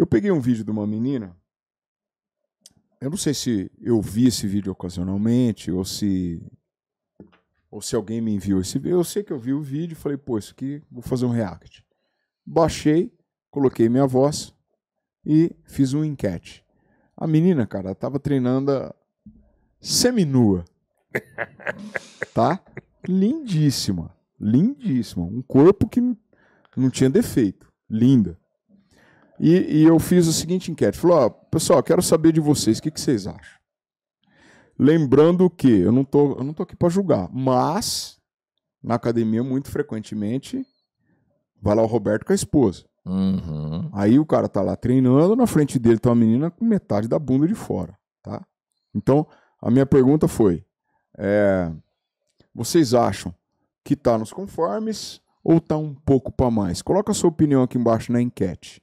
Eu peguei um vídeo de uma menina. Eu não sei se eu vi esse vídeo ocasionalmente ou se ou se alguém me enviou esse vídeo. Eu sei que eu vi o vídeo e falei, pô, isso aqui vou fazer um react. Baixei, coloquei minha voz e fiz um enquete. A menina, cara, tava treinando seminua. tá? Lindíssima. Lindíssima. Um corpo que não tinha defeito. Linda. E, e eu fiz a seguinte enquete. Falei, ó, pessoal, quero saber de vocês, o que, que vocês acham? Lembrando que, eu não tô, eu não tô aqui para julgar, mas na academia, muito frequentemente, vai lá o Roberto com a esposa. Uhum. Aí o cara tá lá treinando, na frente dele tá uma menina com metade da bunda de fora, tá? Então, a minha pergunta foi, é, vocês acham que tá nos conformes ou tá um pouco para mais? Coloca a sua opinião aqui embaixo na enquete.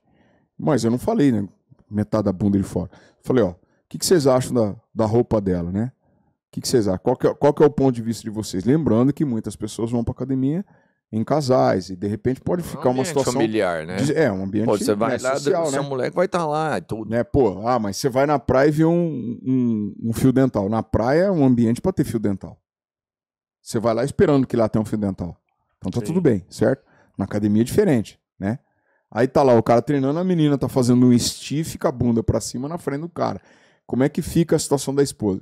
Mas eu não falei, né? Metade da bunda de fora. Falei, ó, o que, que, vocês acham da, da roupa dela, né? O que, que, vocês acham? Qual que, é, qual que é o ponto de vista de vocês? Lembrando que muitas pessoas vão pra academia em casais e de repente pode é ficar um uma situação familiar, né? De, é, um ambiente pô, você vai né, lá, social, seu né? moleque vai estar tá lá, tudo. Né, pô, ah, mas você vai na praia e vê um, um, um fio dental. Na praia é um ambiente para ter fio dental. Você vai lá esperando que lá tenha um fio dental. Então tá Sim. tudo bem, certo? Na academia é diferente. Aí tá lá o cara treinando, a menina tá fazendo um com a bunda pra cima na frente do cara. Como é que fica a situação da esposa?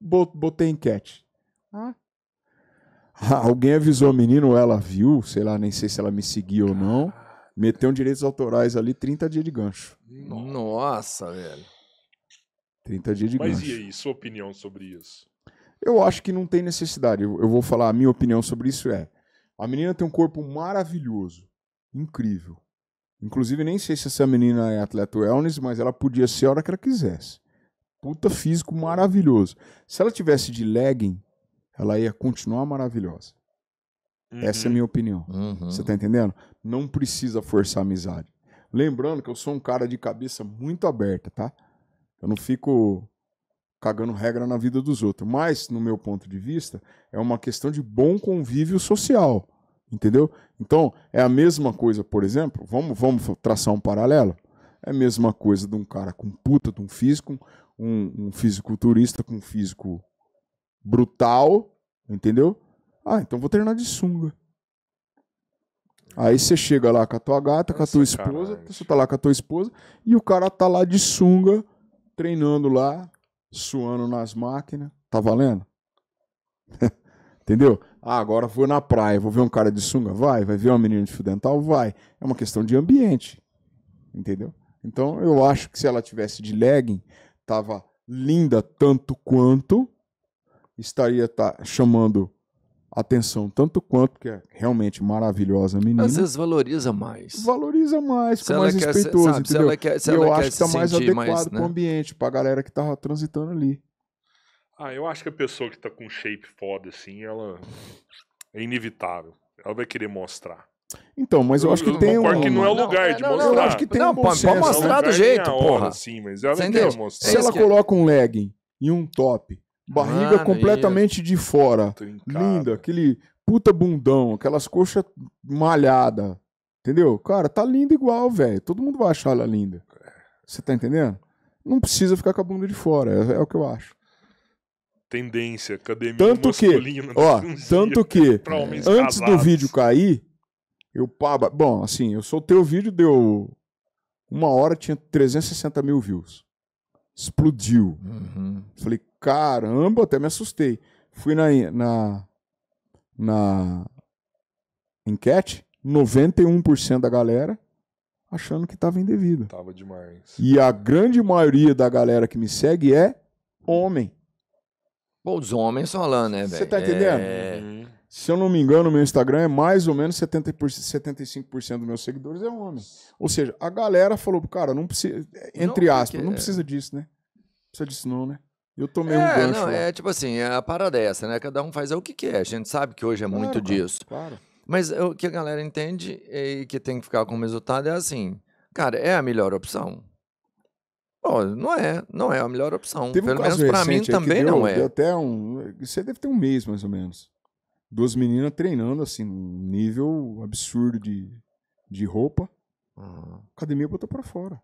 Botei enquete. Ah. Alguém avisou a menina ou ela viu, sei lá, nem sei se ela me seguiu ou não. Meteu direitos autorais ali, 30 dias de gancho. Nossa, velho. 30 dias de Mas gancho. Mas e aí, sua opinião sobre isso? Eu acho que não tem necessidade. Eu, eu vou falar, a minha opinião sobre isso é: a menina tem um corpo maravilhoso, incrível. Inclusive, nem sei se essa menina é atleta wellness, mas ela podia ser a hora que ela quisesse. Puta físico maravilhoso. Se ela tivesse de legging, ela ia continuar maravilhosa. Uhum. Essa é a uhum. minha opinião. Uhum. Você tá entendendo? Não precisa forçar a amizade. Lembrando que eu sou um cara de cabeça muito aberta, tá? Eu não fico cagando regra na vida dos outros. Mas, no meu ponto de vista, é uma questão de bom convívio social. Entendeu? Então, é a mesma coisa, por exemplo, vamos, vamos traçar um paralelo. É a mesma coisa de um cara com puta, de um físico, um, um fisiculturista com um físico brutal, entendeu? Ah, então vou treinar de sunga. Aí você chega lá com a tua gata, com a tua Nossa, esposa, caralho. você tá lá com a tua esposa, e o cara tá lá de sunga, treinando lá, suando nas máquinas, tá valendo? Entendeu? Ah, agora vou na praia, vou ver um cara de sunga? Vai. Vai ver uma menina de fio dental? Vai. É uma questão de ambiente. Entendeu? Então eu acho que se ela tivesse de legging, tava linda tanto quanto, estaria tá, chamando atenção tanto quanto, que é realmente maravilhosa a menina. Às vezes valoriza mais. Valoriza mais, fica mais respeitoso, quer, entendeu? ela eu acho que tá mais adequado mais, né? pro ambiente, pra galera que tava transitando ali. Ah, eu acho que a pessoa que tá com shape foda, assim, ela é inevitável. Ela vai querer mostrar. Então, mas eu, eu acho que eu tem um. que não é lugar não, de não, mostrar. Não, eu acho que tem não, um bom pode, pode mostrar do é jeito, hora, porra. Sim, mas ela mostrar. Se é ela é. coloca um legging e um top, barriga Mano, completamente isso. de fora, linda, aquele puta bundão, aquelas coxas malhada, entendeu? Cara, tá linda igual, velho. Todo mundo vai achar ela linda. Você tá entendendo? Não precisa ficar com a bunda de fora, é, é o que eu acho tendência academia tanto masculina. Que, ó, tanto que, antes casados. do vídeo cair, eu paba. Bom, assim, eu soltei o vídeo, deu uma hora, tinha 360 mil views. Explodiu. Uhum. Falei, caramba, até me assustei. Fui na, na, na enquete, 91% da galera achando que estava indevido. Tava demais. E a grande maioria da galera que me segue é homem. Bom, os homens falando né, velho? Você tá entendendo? É... Se eu não me engano, meu Instagram é mais ou menos 70%, 75% dos meus seguidores é homem. Ou seja, a galera falou, cara, não precisa. Entre não, aspas, porque... não precisa disso, né? Não precisa disso, não, né? Eu tomei é, um gancho. Não, lá. é tipo assim, é a parada dessa é essa, né? Cada um faz o que quer. A gente sabe que hoje é claro, muito disso. Claro. Mas o que a galera entende e que tem que ficar como resultado é assim, cara, é a melhor opção não é, não é a melhor opção. Teve Pelo um menos para mim também deu, não é. até um, você deve ter um mês mais ou menos. Duas meninas treinando assim, um nível absurdo de, de roupa. Uhum. Academia botou para fora.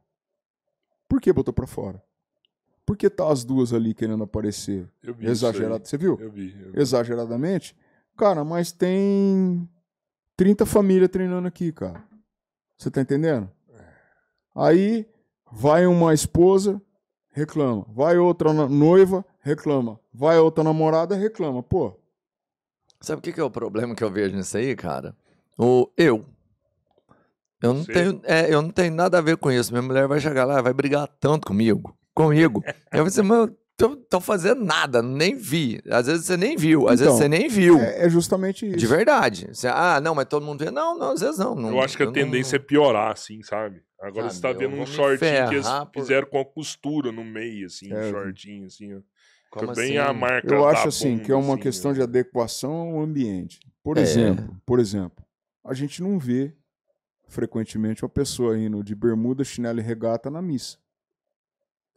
Por que botou para fora? Por que tá as duas ali querendo aparecer? Eu vi Exagerado, você viu? Eu vi, eu vi. Exageradamente. Cara, mas tem 30 famílias treinando aqui, cara. Você tá entendendo? É. Aí Vai uma esposa, reclama. Vai outra noiva, reclama. Vai outra namorada, reclama. Pô. Sabe o que, que é o problema que eu vejo nisso aí, cara? O eu. Eu não, tenho, é, eu não tenho nada a ver com isso. Minha mulher vai chegar lá, vai brigar tanto comigo. Comigo. Eu vou dizer, mas estão fazendo nada, nem vi. Às vezes você nem viu, às então, vezes você nem viu. É, é, justamente isso. De verdade. Você, ah, não, mas todo mundo vê. Não, não, às vezes não. não eu acho que a tendência não... é piorar, assim, sabe? Agora ah, você está vendo um shortinho que eles por... fizeram com a costura no meio, assim, é. um shortinho, assim, Como Também assim? a marca. Eu acho assim que é uma assim, questão né? de adequação ao ambiente. Por é. exemplo, por exemplo, a gente não vê frequentemente uma pessoa indo de bermuda, chinelo e regata na missa.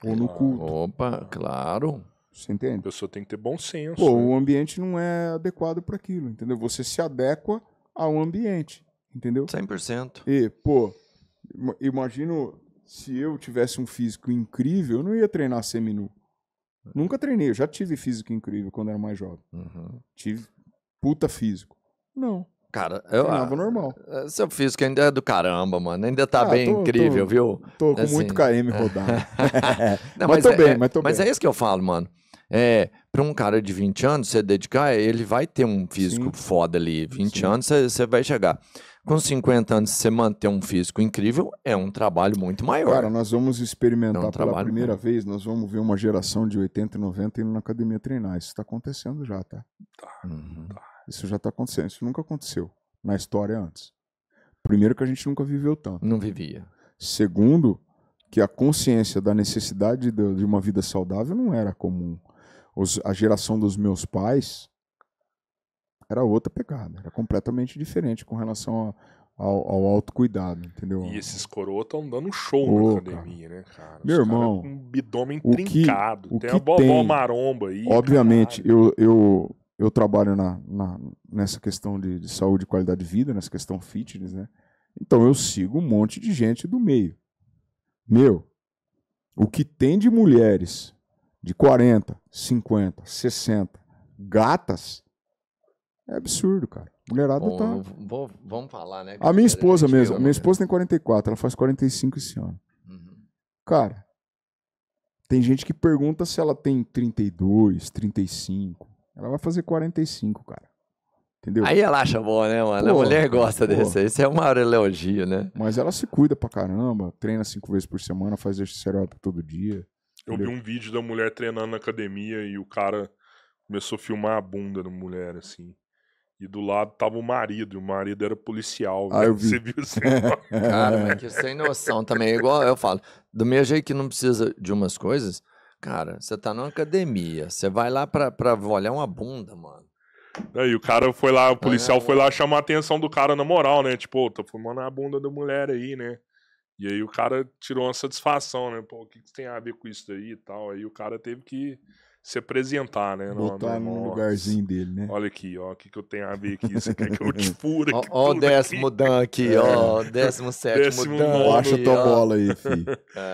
Ou no ah, culto. Opa, claro. Você entende? A pessoa tem que ter bom senso. Pô, né? o ambiente não é adequado para aquilo, entendeu? Você se adequa ao ambiente, entendeu? 100%. E, pô, imagino se eu tivesse um físico incrível, eu não ia treinar seminu. Nunca treinei, eu já tive físico incrível quando era mais jovem. Uhum. Tive puta físico. Não. Cara, eu. Treinava normal. É, seu físico ainda é do caramba, mano. Ainda tá ah, bem tô, incrível, tô, viu? Tô com muito KM assim, é. rodado. Não, mas, mas, tô é, bem, é, mas tô mas bem. Mas é isso que eu falo, mano. É, pra um cara de 20 anos, você dedicar, ele vai ter um físico Sim. foda ali. 20 Sim. anos, você, vai chegar. Com 50 anos, você manter um físico incrível é um trabalho muito maior. Cara, nós vamos experimentar é um pela primeira maior. vez, nós vamos ver uma geração de 80 e 90 indo na academia treinar. Isso tá acontecendo já, tá? Tá, uhum. tá. tá. Isso já está acontecendo. Isso nunca aconteceu na história antes. Primeiro, que a gente nunca viveu tanto. Não vivia. Segundo, que a consciência da necessidade de uma vida saudável não era comum. Os, a geração dos meus pais era outra pegada, era completamente diferente com relação a, ao, ao autocuidado, entendeu? E esses coroas estão dando show na academia, cara. né, cara? Meu Os irmão. Cara um abdômen o trincado. Que, o tem uma a bobó maromba aí. Obviamente, eu, eu eu trabalho na, na nessa questão de, de saúde e qualidade de vida, nessa questão fitness, né? Então eu sigo um monte de gente do meio. Meu, o que tem de mulheres de 40, 50, 60, gatas, é absurdo, cara. Mulherada Bom, tá. Vou, vamos falar, né? A minha esposa mesmo. Minha né? esposa tem 44, ela faz 45 esse ano. Uhum. Cara, tem gente que pergunta se ela tem 32, 35. Ela vai fazer 45, cara. Entendeu? Aí ela acha bom, né, mano? Pô, a mulher gosta pô. desse. esse é uma elogio, né? Mas ela se cuida pra caramba, treina cinco vezes por semana, faz exercício aeróbico todo dia. Eu entendeu? vi um vídeo da mulher treinando na academia e o cara começou a filmar a bunda da mulher, assim. E do lado tava o marido, e o marido era policial. Ah, eu vi. Você viu assim? cara, é que sem noção também. Igual eu falo, do mesmo jeito que não precisa de umas coisas, cara, você tá numa academia, você vai lá pra, pra olhar uma bunda, mano. aí é, o cara foi lá, o tá policial foi lá chamar a atenção do cara na moral, né? Tipo, oh, tô fumando a bunda da mulher aí, né? E aí o cara tirou uma satisfação, né? Pô, o que, que tem a ver com isso aí e tal? Aí o cara teve que se apresentar, né? Botar no, no lugarzinho dele, né? Olha aqui, ó, o que, que eu tenho a ver aqui? Você quer que eu te fure aqui? Ó, ó o décimo aqui? Dan aqui, ó, décimo sétimo décimo Dan. Acha tua bola aí, filho. É.